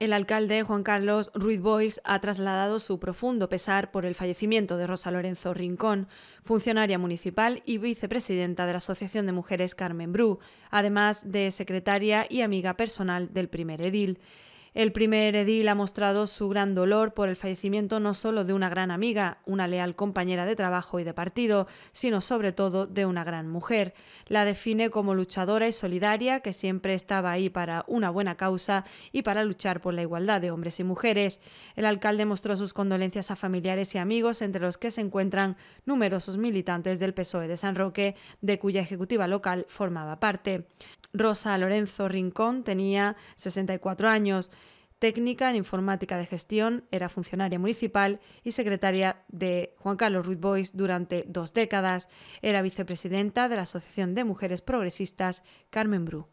El alcalde Juan Carlos Ruiz Boix ha trasladado su profundo pesar por el fallecimiento de Rosa Lorenzo Rincón, funcionaria municipal y vicepresidenta de la Asociación de Mujeres Carmen Bru, además de secretaria y amiga personal del primer edil. El primer edil ha mostrado su gran dolor por el fallecimiento no solo de una gran amiga, una leal compañera de trabajo y de partido, sino sobre todo de una gran mujer. La define como luchadora y solidaria que siempre estaba ahí para una buena causa y para luchar por la igualdad de hombres y mujeres. El alcalde mostró sus condolencias a familiares y amigos, entre los que se encuentran numerosos militantes del PSOE de San Roque, de cuya ejecutiva local formaba parte. Rosa Lorenzo Rincón tenía 64 años técnica en informática de gestión, era funcionaria municipal y secretaria de Juan Carlos Ruiz Bois durante dos décadas, era vicepresidenta de la Asociación de Mujeres Progresistas Carmen Bru.